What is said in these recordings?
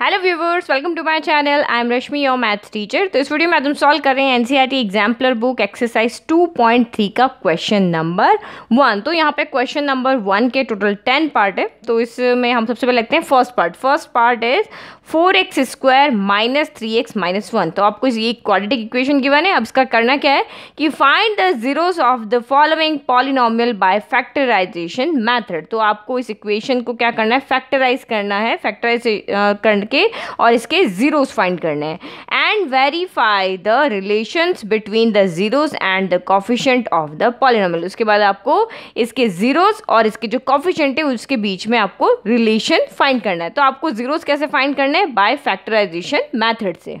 Hello viewers welcome to my channel I am Rashmi your maths teacher तो इस video में तुम सॉल्व कर रहे हैं एनसीईआरटी एग्जाम्पलर बुक एक्सरसाइज 2.3 का क्वेश्चन नंबर वन तो यहाँ पे क्वेश्चन नंबर वन के टोटल टेन पार्ट है तो इसमें हम सबसे पहले लगते हैं first part first part is four x square minus three x minus one तो आपको ये क्वाड्रेटिक इक्वेशन की है अब इसका करना क्या है कि find the zeros of the following polynomial by factorisation method तो आपको इस इक्वेशन को क्या करना है फैक्टराइज करना है फैक्टराइज करना करके और इसके ज़ीरोज़ फाइंड करने हैं and verify the relations between the zeros and the coefficient of the polynomial उसके बाद आपको इसके ज़ीरोज़ और इसके जो कॉफिशेंट है उसके बीच में आपको रिलेशन फाइंड करना है तो आपको ज़ीरोज़ कैसे फाइंड करना है बाय फैक्टराइजेशन मैथड से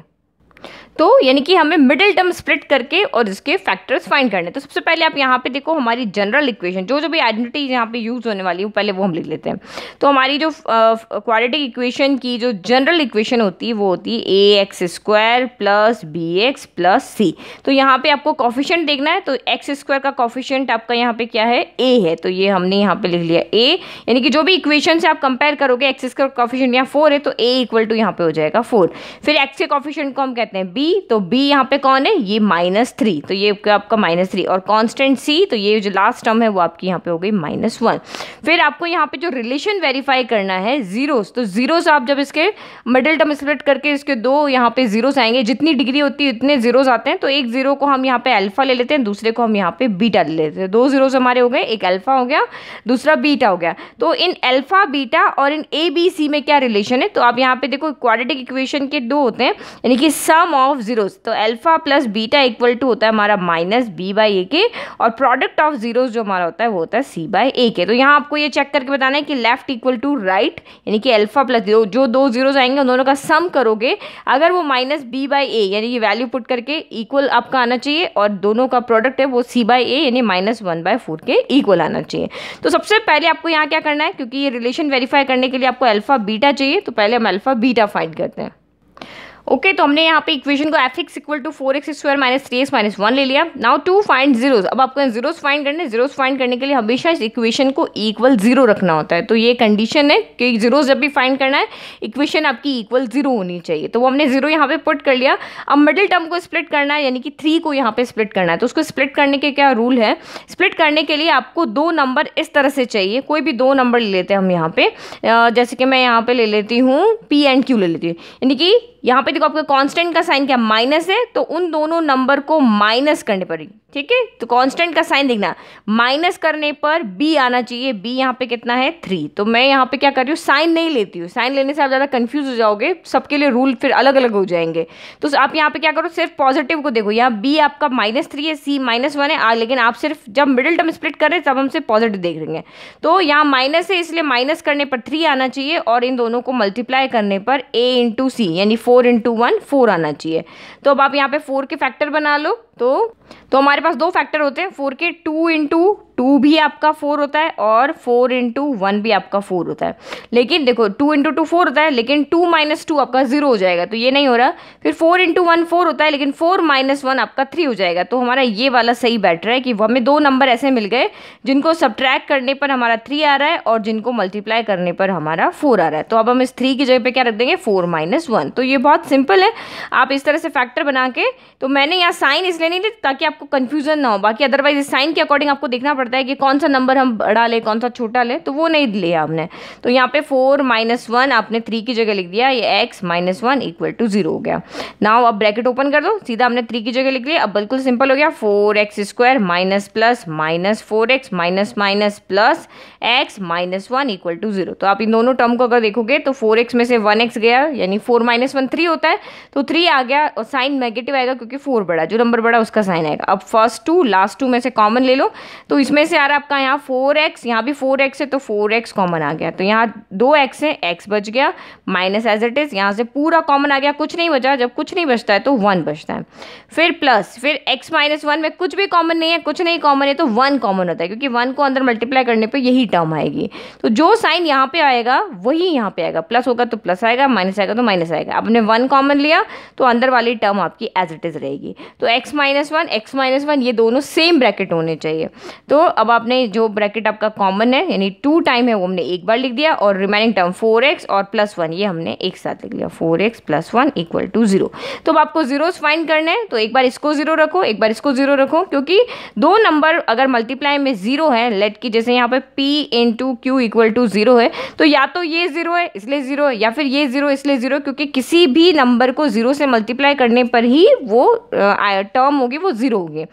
तो यानी कि हमें मिडिल टर्म स्प्लिट करके और इसके फैक्टर्स फाइंड करने तो सबसे पहले आप यहाँ पे देखो हमारी जनरल इक्वेशन जो जो भी आइडेंटिटीज यहाँ पे यूज़ होने वाली है पहले वो हम लिख लेते हैं तो हमारी जो uh, इक्वेशन की जो जनरल इक्वेशन होती है वो होती है a x square plus b x plus c तो यहाँ पे आपको कॉफिशेंट देखना है तो एक्स स्क्वायर का कॉफिशेंट आपका यहाँ पे क्या है ए है तो ये हमने यहाँ पे लिख लिया ए यानी कि जो भी इक्वेशन से आप कंपेयर करोगे एक्स स्क्वायर कॉफिशेंट यहाँ फोर है तो ए इक्वल टू यहाँ पे हो जाएगा फोर फिर एक्स के कॉफिशेंट को हम कहते हैं बी थ्री तो बी यहाँ पे कौन है ये माइनस थ्री तो ये आपका माइनस थ्री और कांस्टेंट सी तो ये जो लास्ट टर्म है वो आपकी यहाँ पे हो गई माइनस वन फिर आपको यहाँ पे जो रिलेशन वेरीफाई करना है जीरोस तो जीरोस आप जब इसके मिडिल टर्म स्प्लिट करके इसके दो यहाँ पे जीरोस आएंगे जितनी डिग्री होती है उतने जीरोज आते हैं तो एक जीरो को हम यहाँ पे अल्फा ले लेते हैं दूसरे को हम यहाँ पे बीटा ले लेते हैं दो जीरोस हमारे हो गए एक अल्फा हो गया दूसरा बीटा हो गया तो इन अल्फा बीटा और इन ए बी सी में क्या रिलेशन है तो आप यहाँ पे देखो क्वालिटी इक्वेशन के दो होते हैं यानी कि सम ऑफ ऑफ जीरोस तो alpha plus beta equal to होता है हमारा माइनस बी बाई ए के और प्रोडक्ट ऑफ जीरोस जो हमारा होता है वो होता है सी बाई ए के तो यहाँ आपको ये चेक करके बताना है कि लेफ्ट इक्वल टू राइट यानी कि अल्फा प्लस जीरो जो दो जीरोज आएंगे उन दोनों का सम करोगे अगर वो माइनस बी बाई ए यानी कि वैल्यू पुट करके इक्वल आपका आना चाहिए और दोनों का प्रोडक्ट है वो सी बाई ए यानी माइनस वन बाई फोर के इक्वल आना चाहिए तो सबसे पहले आपको यहाँ क्या करना है क्योंकि ये रिलेशन वेरीफाई करने के लिए आपको अल्फा बीटा चाहिए तो पहले हम अल्फा बीटा फाइंड करते हैं ओके okay, तो हमने यहाँ पे इक्वेशन को f x equal to four x square minus three x minus one ले लिया नाउ टू फाइंड जीरोज अब आपको जीरोज फाइंड करने जीरोज फाइंड करने के लिए हमेशा इस इक्वेशन को इक्वल जीरो रखना होता है तो ये कंडीशन है कि जीरोज जब भी फाइंड करना है इक्वेशन आपकी इक्वल जीरो होनी चाहिए तो वो हमने जीरो यहाँ पे पुट कर लिया अब मिडिल टर्म को स्प्लिट करना है यानी कि थ्री को यहाँ पे स्प्लिट करना है तो उसको स्प्लिट करने के क्या रूल है स्प्लिट करने के लिए आपको दो नंबर इस तरह से चाहिए कोई भी दो नंबर ले लेते हैं हम यहाँ पे जैसे कि मैं यहाँ पे ले लेती हूँ पी एंड क्यू ले लेती हूँ यानी कि यहाँ पे देखो आपका कांस्टेंट का साइन क्या माइनस है तो उन दोनों नंबर को माइनस करने पर ठीक है तो कांस्टेंट का साइन देखना माइनस करने पर बी आना चाहिए बी यहाँ पे कितना है थ्री तो मैं यहाँ पे क्या कर रही हूँ साइन नहीं लेती हूँ साइन लेने से आप ज़्यादा कंफ्यूज हो जाओगे सबके लिए रूल फिर अलग अलग हो जाएंगे तो आप यहाँ पे क्या करो सिर्फ पॉजिटिव को देखो यहाँ बी आपका माइनस थ्री है सी माइनस वन है आ, लेकिन आप सिर्फ जब मिडिल टर्म स्प्लिट कर हैं तब हमसे पॉजिटिव देख लेंगे तो यहाँ माइनस है इसलिए माइनस करने पर थ्री आना चाहिए और इन दोनों को मल्टीप्लाई करने पर ए इंटू सी यानी four four into one four आना चाहिए तो अब आप यहाँ पे फोर के फैक्टर बना लो तो तो हमारे पास दो फैक्टर होते हैं फोर के टू इंटू टू भी आपका फोर होता है और फोर इंटू वन भी आपका फोर होता है लेकिन देखो टू इंटू टू फोर होता है लेकिन टू माइनस टू आपका जीरो हो जाएगा तो ये नहीं हो रहा फिर फोर इंटू वन फोर होता है लेकिन फोर माइनस वन आपका थ्री हो जाएगा तो हमारा ये वाला सही बैटर है कि हमें दो नंबर ऐसे मिल गए जिनको सब्ट्रैक्ट करने पर हमारा थ्री आ रहा है और जिनको मल्टीप्लाई करने पर हमारा फोर आ रहा है तो अब हम इस थ्री की जगह पर क्या रख देंगे फोर माइनस वन तो ये बहुत सिंपल है आप इस तरह से फैक्टर बना के तो मैंने यहाँ साइन इसलिए नहीं ली ताकि आपको कन्फ्यूजन ना हो बाकी अदरवाइज साइन के अकॉर्डिंग आपको देखना पड़ा पड़ता है कि कौन सा नंबर हम बड़ा लें कौन सा छोटा लें तो वो नहीं लिया हमने तो यहाँ पे फोर माइनस वन आपने थ्री की जगह लिख दिया ये x minus one equal to zero हो गया नाउ अब ब्रैकेट ओपन कर दो सीधा हमने थ्री की जगह लिख लिया अब बिल्कुल सिंपल हो गया four x square minus plus minus four x minus minus plus x minus one equal to zero तो आप इन दोनों टर्म को अगर देखोगे तो फोर एक्स में से वन एक्स गया यानी फोर माइनस वन थ्री होता है तो थ्री आ गया और साइन नेगेटिव आएगा क्योंकि फोर बड़ा जो नंबर बड़ा उसका साइन आएगा अब फर्स्ट टू लास्ट टू में से कॉमन ले लो तो इसमें इसमें से यार आपका यहाँ फोर एक्स यहाँ भी फोर एक्स है तो फोर एक्स कॉमन आ गया तो यहाँ दो एक्स है एक्स बच गया माइनस एज इट इज़ यहाँ से पूरा कॉमन आ गया कुछ नहीं बचा जब कुछ नहीं बचता है तो वन बचता है फिर प्लस फिर एक्स माइनस वन में कुछ भी कॉमन नहीं है कुछ नहीं कॉमन है तो वन कॉमन होता है क्योंकि वन को अंदर मल्टीप्लाई करने पर यही टर्म आएगी तो जो साइन यहाँ पर आएगा वही यहाँ पर आएगा प्लस होगा तो प्लस आएगा माइनस आएगा तो माइनस आएगा आपने वन कॉमन लिया तो अंदर वाली टर्म आपकी एज इट इज़ रहेगी तो x minus one x minus one ये दोनों सेम ब्रैकेट होने चाहिए तो अब आपने जो ब्रैकेट आपका कॉमन है यानी टू टाइम है वो हमने एक बार लिख दिया और रिमेनिंग टर्म फोर एक्स और प्लस वन ये हमने एक साथ लिख लिया four x plus one equal to zero तो अब आपको जीरोस फाइंड करने हैं तो एक बार इसको जीरो रखो एक बार इसको जीरो रखो क्योंकि दो नंबर अगर मल्टीप्लाई में जीरो है लेट की जैसे यहाँ पर p into q equal to zero है तो या तो ये जीरो है इसलिए जीरो है या फिर ये जीरो इसलिए जीरो क्योंकि किसी भी नंबर को जीरो से मल्टीप्लाई करने पर ही वो टर्म होगी वो जीरो होगी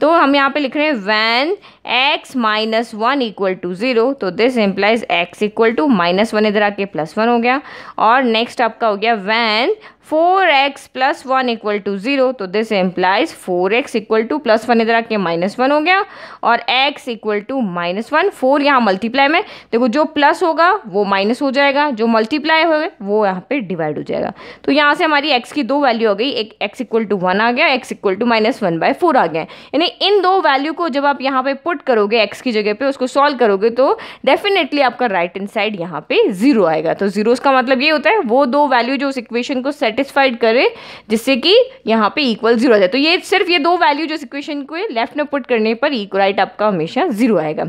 तो हम यहाँ पे लिख रहे हैं when x minus one equal to zero तो this implies x equal to minus one इधर आके प्लस वन हो गया और नेक्स्ट आपका हो गया when four x plus one equal to zero तो this implies four x equal to plus one इधर आके माइनस वन हो गया और x equal to minus one four यहाँ मल्टीप्लाई में देखो जो प्लस होगा वो माइनस हो जाएगा जो मल्टीप्लाई होगा वो यहाँ पे डिवाइड हो जाएगा तो यहाँ से हमारी x की दो वैल्यू हो गई एक x इक्वल टू वन आ गया x equal to minus one by four आ गया यानी इन दो वैल्यू को जब आप यहाँ पे पुट करोगे एक्स की जगह पे उसको सॉल्व करोगे तो डेफिनेटली आपका राइट इन साइड यहाँ पे जीरो आएगा तो जीरो का मतलब ये होता है वो दो वैल्यू जो उस इक्वेशन को सेटिस्फाइड करे जिससे कि यहाँ पे इक्वल जीरो आ जाए तो ये सिर्फ ये दो वैल्यू जो इस इक्वेशन को लेफ्ट में पुट करने पर इक्वल राइट आपका हमेशा जीरो आएगा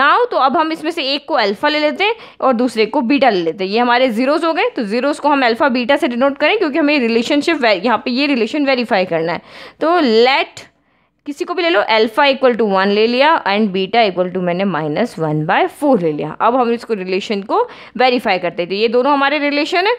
नाउ तो अब हम इसमें से एक को अल्फा ले लेते हैं और दूसरे को बीटा ले लेते हैं ये हमारे जीरोज हो गए तो जीरोज को हम अल्फा बीटा से डिनोट करें क्योंकि हमें रिलेशनशिप यहाँ पे ये रिलेशन वेरीफाई करना है तो लेट किसी को भी ले लो अल्फ़ा इक्वल टू वन ले लिया एंड बीटा इक्वल टू मैंने माइनस वन बाय फोर ले लिया अब हम इसको रिलेशन को वेरीफाई करते हैं तो ये दोनों हमारे रिलेशन है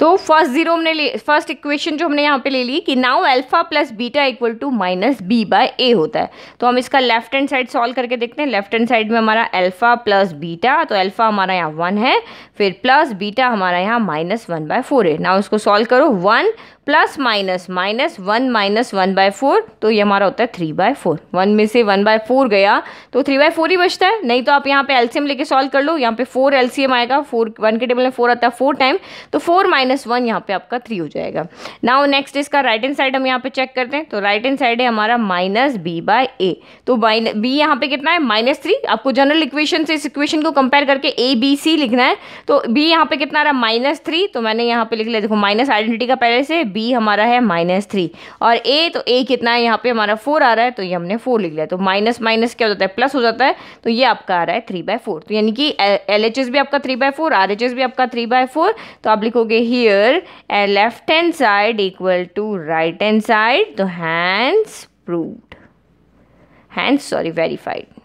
तो फर्स्ट जीरो हमने ले फर्स्ट इक्वेशन जो हमने यहाँ पे ले ली कि now alpha plus beta equal to minus b by a होता है तो हम इसका लेफ्ट हैंड साइड सॉल्व करके देखते हैं लेफ्ट हैंड साइड में हमारा अल्फा प्लस बीटा तो अल्फा हमारा यहाँ वन है फिर प्लस बीटा हमारा यहाँ माइनस वन बाय फोर है नाउ इसको सॉल्व करो one plus minus minus one minus one by four तो ये हमारा होता है थ्री बाय फोर वन में से वन बाय फोर गया तो थ्री बाय फोर ही बचता है नहीं तो आप यहाँ पे एलसीएम लेके सॉल्व कर लो यहाँ पे फोर एलसीएम आएगा फोर वन के टेबल में फोर आता है फोर टाइम तो फोर माइनस वन यहाँ पे आपका थ्री हो जाएगा नाउ नेक्स्ट इसका राइट हैंड साइड हम यहाँ पे चेक करते हैं तो राइट हैंड साइड है हमारा माइनस बी बाय ए तो बी यहाँ पे कितना है माइनस थ्री आपको जनरल इक्वेशन से इस इक्वेशन को कंपेयर करके ए बी सी लिखना है तो बी यहाँ पे कितना रहा माइनस थ्री तो मैंने यहाँ पे लिख लिया देखो माइनस आइडेंटिटी का पहले से बी हमारा है माइनस थ्री और ए तो ए कितना है यहाँ पे हमारा फोर आ रहा है तो ये हमने फोर लिख लिया तो माइनस माइनस क्या हो जाता है प्लस हो जाता है तो ये आपका आ रहा है थ्री बाय फोर तो यानी कि एल एच एस भी आपका three by four R H S भी आपका थ्री बाय फोर तो आप लिखोगे here left hand side equal to right hand side तो hence proved hence sorry verified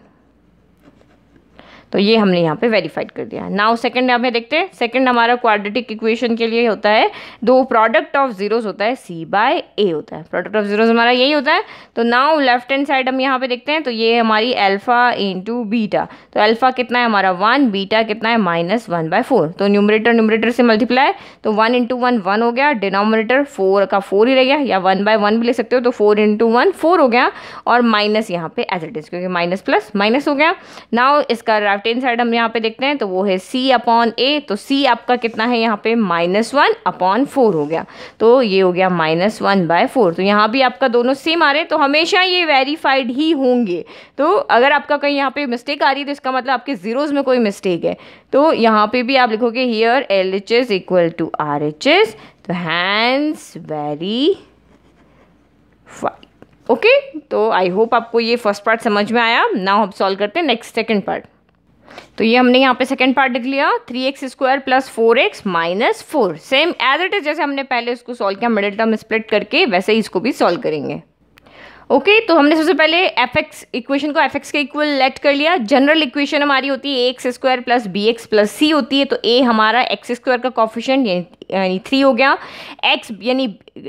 तो ये हमने यहाँ पे वेरीफाइड कर दिया नाउ सेकंड हमें देखते हैं सेकंड हमारा क्वाड्रेटिक इक्वेशन के लिए होता है दो प्रोडक्ट ऑफ जीरोस होता है सी बाय ए होता है प्रोडक्ट ऑफ जीरोस हमारा यही होता है तो नाउ लेफ्ट हैंड साइड हम यहाँ पे देखते हैं तो ये हमारी एल्फा इंटू बीटा तो एल्फा कितना है हमारा वन बीटा कितना है माइनस वन बाय फोर तो न्यूमरेटर न्यूमरेटर से मल्टीप्लाई तो वन इंटू वन वन हो गया डिनोमिनेटर फोर का फोर ही रह गया या वन बाय वन भी ले सकते हो तो फोर इंटू वन फोर हो गया और माइनस यहाँ पे एज इट इज क्योंकि माइनस प्लस माइनस हो गया नाउ इसका लेफ्ट हैंड साइड हम यहाँ पे देखते हैं तो वो है सी अपॉन ए तो सी आपका कितना है यहाँ पे माइनस वन अपॉन फोर हो गया तो ये हो गया माइनस वन बाय फोर तो यहाँ भी आपका दोनों सेम आ रहे हैं तो हमेशा ये वेरीफाइड ही होंगे तो अगर आपका कहीं यहाँ पे मिस्टेक आ रही है तो इसका मतलब आपके ज़ीरोज़ में कोई मिस्टेक है तो यहाँ पे भी आप लिखोगे here L H S equal to R H S तो हैंड्स वेरी ओके okay? तो आई होप आपको ये फर्स्ट पार्ट समझ में आया नाउ हम सॉल्व करते हैं नेक्स्ट सेकंड पार्ट तो ये हमने यहाँ पे सेकेंड पार्ट लिख लिया three x square plus four x minus four same as it is जैसे हमने पहले इसको सॉल्व किया मिडिल टर्म स्प्लिट करके वैसे ही इसको भी सॉल्व करेंगे ओके तो हमने सबसे पहले एफ एक्स इक्वेशन को एफ एक्स के इक्वल लेट कर लिया जनरल इक्वेशन हमारी होती है a x square plus b x plus c होती है तो ए हमारा एक्स स्क्वायर का कॉफिशेंट यानी थ्री हो गया एक्स यानी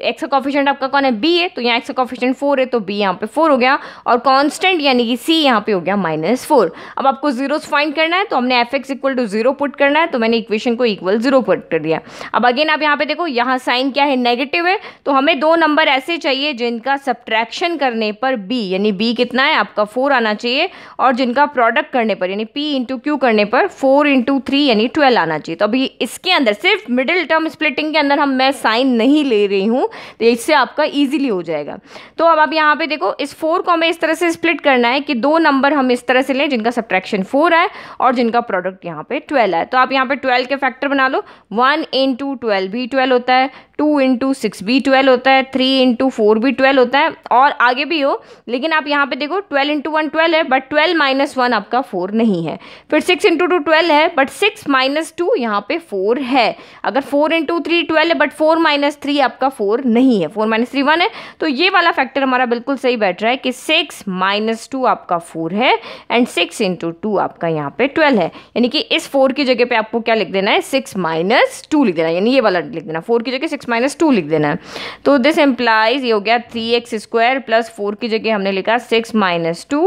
एक्स का कॉफिशेंट आपका कौन है बी है तो यहाँ एक्स का कॉफिशेंट फोर है तो बी यहाँ पे फोर हो गया और कॉन्स्टेंट यानी कि सी यहाँ पे हो गया माइनस फोर अब आपको जीरो फाइंड करना है तो हमने f x equal to zero put करना है तो मैंने इक्वेशन को इक्वल जीरो पुट कर दिया अब अगेन आप यहाँ पे देखो यहाँ साइन क्या है नेगेटिव है तो हमें दो नंबर ऐसे चाहिए जिनका सब्ट्रैक्शन कर करने पर बी यानी बी कितना है आपका फोर आना चाहिए और जिनका प्रोडक्ट करने पर यानी पी इंटू क्यू करने पर फोर इंटू थ्री यानी ट्वेल्व आना चाहिए तो अभी इसके अंदर सिर्फ मिडिल टर्म स्प्लिटिंग के अंदर हम मैं साइन नहीं ले रही हूँ तो इससे आपका ईजिली हो जाएगा तो अब आप यहाँ पर देखो इस फोर को हमें इस तरह से स्प्लिट करना है कि दो नंबर हम इस तरह से लें जिनका सब्ट्रैक्शन फोर आए और जिनका प्रोडक्ट यहाँ पर ट्वेल्व आए तो आप यहाँ पर ट्वेल्व के फैक्टर बना लो वन इन टू ट्वेल्व भी ट्वेल्व होता है टू इंटू सिक्स भी ट्वेल्व होता है थ्री इंटू फोर भी ट्वेल्व होता है और आगे भी हो लेकिन आप यहाँ पे देखो ट्वेल्व इंटू वन ट्वेल्व है बट ट्वेल्व माइनस वन आपका फोर नहीं है फिर सिक्स इंटू टू ट्वेल्व है बट सिक्स माइनस टू यहाँ पे फोर है अगर फोर इंटू थ्री ट्वेल्व है बट फोर माइनस थ्री आपका फोर नहीं है फोर माइनस थ्री वन है तो ये वाला फैक्टर हमारा बिल्कुल सही बैठ रहा है कि सिक्स माइनस टू आपका फोर है एंड सिक्स इंटू टू आपका यहाँ पे ट्वेल्व है यानी कि इस फोर की जगह पे आपको क्या लिख देना है सिक्स माइनस टू लिख देना यानी ये वाला लिख देना फोर की जगह सिक्स माइनस टू लिख देना है तो दिस एम्प्लाइज ये हो गया three x square plus four की जगह हमने लिखा सिक्स माइनस टू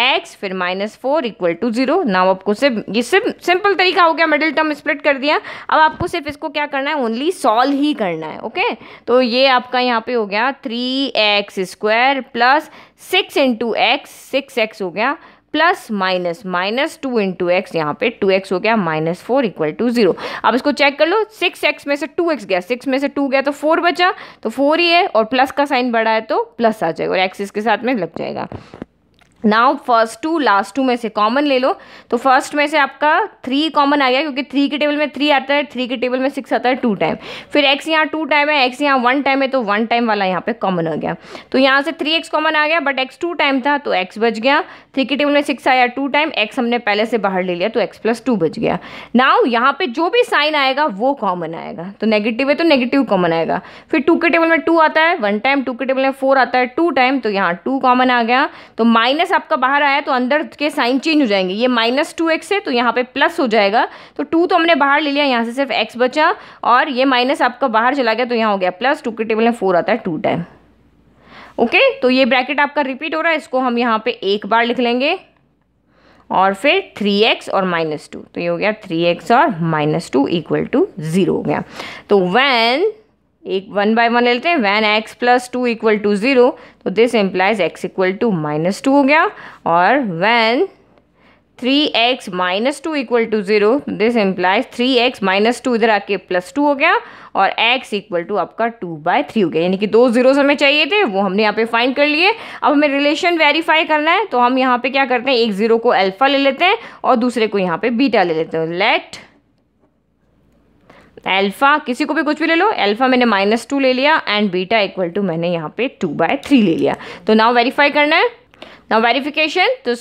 एक्स फिर minus four equal to zero now आपको सिर्फ ये सिर्फ सिंपल तरीका हो गया मिडिल टर्म स्प्लिट कर दिया अब आपको सिर्फ इसको क्या करना है ओनली सॉल्व ही करना है ओके तो ये आपका यहाँ पे हो गया three x square plus six into x six x हो गया plus minus minus two into x यहाँ पे टू एक्स हो गया minus four equal to zero अब इसको चेक कर लो सिक्स एक्स में से टू एक्स गया सिक्स में से टू गया तो फोर बचा तो फोर ही है और प्लस का साइन बढ़ा है तो प्लस आ जाएगा और एक्स इसके साथ में लग जाएगा now first two last two में से कॉमन ले लो तो फर्स्ट में से आपका थ्री कॉमन आ गया क्योंकि थ्री के टेबल में थ्री आता है थ्री के टेबल में सिक्स आता है टू टाइम फिर एक्स यहाँ टू टाइम है एक्स यहाँ वन टाइम है तो वन टाइम वाला यहाँ पे कॉमन आ गया तो यहाँ से थ्री एक्स कॉमन आ गया बट एक्स टू टाइम था तो एक्स बच गया थ्री के टेबल में सिक्स आया टू टाइम एक्स हमने पहले से बाहर ले लिया तो एक्स प्लस टू बच गया नाउ यहाँ पे जो भी साइन आएगा वो कॉमन आएगा तो नेगेटिव है तो नेगेटिव कॉमन आएगा फिर टू के टेबल में टू आता है वन टाइम टू के टेबल में फोर आता है टू टाइम तो यहाँ टू कॉमन आ गया तो माइनस माइनस आपका बाहर आया तो अंदर के साइन चेंज हो जाएंगे ये माइनस टू एक्स है तो यहाँ पे प्लस हो जाएगा तो टू तो हमने बाहर ले लिया यहाँ से सिर्फ एक्स बचा और ये माइनस आपका बाहर चला गया तो यहाँ हो गया प्लस टू के टेबल में फोर आता है टू टाइम ओके तो ये ब्रैकेट आपका रिपीट हो रहा है इसको हम यहाँ पर एक बार लिख लेंगे और फिर थ्री एक्स और माइनस टू तो ये हो गया थ्री एक्स और minus two equal to zero हो गया तो वैन एक वन बाय वन लेते हैं when x plus two equal to zero तो this implies x equal to minus two हो गया और when three x minus two equal to zero this implies three x minus two इधर आके plus two हो गया और एक्स इक्वल टू आपका टू बाय थ्री हो गया यानी कि दो जीरोस हमें चाहिए थे वो हमने यहाँ पे फाइंड कर लिए अब हमें रिलेशन वेरीफाई करना है तो हम यहाँ पे क्या करते हैं एक ज़ीरो को अल्फ़ा ले लेते हैं और दूसरे को यहाँ पे बीटा ले लेते हैं लेट अल्फ़ा किसी को भी कुछ भी ले लो अल्फ़ा मैंने माइनस टू ले लिया एंड बीटा इक्वल टू मैंने यहाँ पे टू बाय थ्री ले लिया तो नाउ वेरीफाई करना है नाउ वेरिफिकेशन तो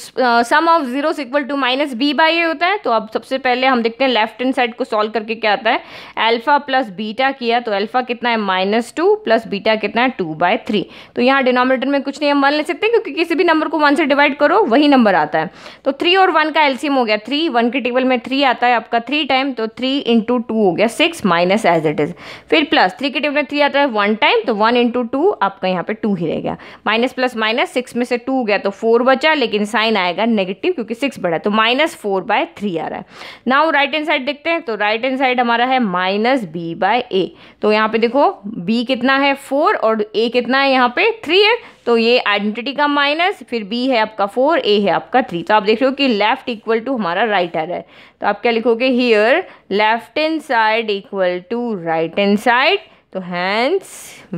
sum of zero equal to minus b by a होता है तो अब सबसे पहले हम देखते हैं लेफ्ट हैंड साइड को सॉल्व करके क्या आता है अल्फा प्लस बीटा किया तो अल्फा कितना है माइनस टू प्लस बीटा कितना है टू बाय थ्री तो यहाँ डिनोमिनेटर में कुछ नहीं हम मान ले सकते क्योंकि किसी भी नंबर को वन से डिवाइड करो वही नंबर आता है तो थ्री और वन का एल्सियम हो गया थ्री वन के टेबल में थ्री आता है आपका थ्री टाइम तो थ्री इंटू टू हो गया six minus as it is फिर प्लस थ्री के टेबल में थ्री आता है वन टाइम तो वन इंटू टू आपका यहाँ पे टू ही रह गया माइनस प्लस माइनस सिक्स में से टू हो गया तो फोर बचा लेकिन साइन आएगा नेगेटिव क्योंकि सिक्स बढ़ा तो माइनस फोर बाय थ्री आ रहा है नाउ राइट हैंड साइड देखते हैं तो राइट हैंड साइड हमारा है माइनस बी बाय ए तो यहाँ पे देखो बी कितना है फोर और ए कितना है यहाँ पे थ्री है तो ये आइडेंटिटी का माइनस फिर बी है आपका फोर ए है आपका थ्री तो आप देख रहे हो कि लेफ्ट इक्वल टू हमारा राइट आ रहा है तो आप क्या लिखोगे here left hand side equal to right hand side तो हैंड्स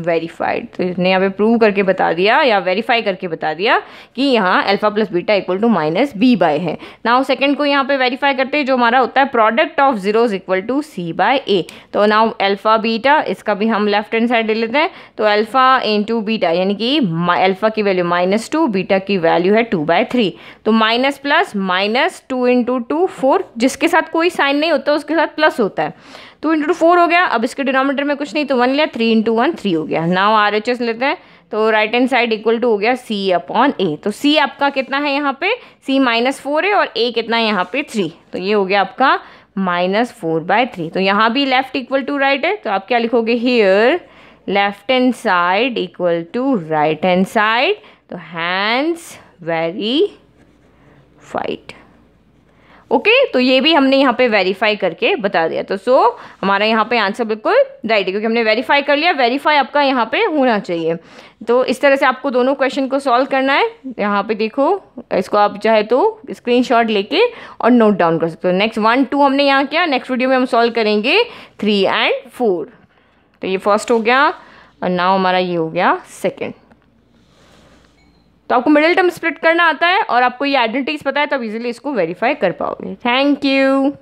वेरीफाइड तो इसने यहाँ पे प्रूव करके बता दिया या वेरीफाई करके बता दिया कि यहाँ alpha plus beta equal to minus b by है नाउ सेकंड को यहाँ पे वेरीफाई करते हैं जो हमारा होता है product of zero equal to c by a तो नाउ अल्फा बीटा इसका भी हम लेफ्ट हैंड साइड ले लेते हैं तो अल्फा इन टू बीटा यानी कि अल्फा की वैल्यू माइनस टू बीटा की वैल्यू है टू बाय थ्री तो minus plus minus two into two four जिसके साथ कोई साइन नहीं होता उसके साथ प्लस होता है टू इंटू फोर हो गया अब इसके डिनोमीटर में कुछ नहीं तो वन लिया थ्री इंटू वन थ्री हो गया नाव आर एच एस लेते हैं तो right hand side equal to हो गया सी अपॉन ए तो सी आपका कितना है यहाँ पे सी माइनस फोर है और ए कितना है यहाँ पे थ्री तो ये हो गया आपका माइनस फोर बाय थ्री तो यहाँ भी लेफ्ट इक्वल टू राइट है तो आप क्या लिखोगे here left hand side equal to right hand side तो हैंड्स वेरी फाइट ओके तो ये भी हमने यहाँ पे वेरीफाई करके बता दिया तो सो हमारा यहाँ पे आंसर बिल्कुल राइट है क्योंकि हमने वेरीफाई कर लिया वेरीफाई आपका यहाँ पे होना चाहिए तो इस तरह से आपको दोनों क्वेश्चन को सॉल्व करना है यहाँ पे देखो इसको आप चाहे तो स्क्रीनशॉट लेके और नोट डाउन कर सकते हो नेक्स्ट वन टू हमने यहाँ किया नेक्स्ट वीडियो में हम सॉल्व करेंगे थ्री एंड फोर तो ये फर्स्ट हो गया और नाव हमारा ये हो गया सेकेंड तो आपको मिडिल टर्म स्प्लिट करना आता है और आपको ये आइडेंटिटीज पता है तो आप इजिली इसको वेरीफाई कर पाओगे थैंक यू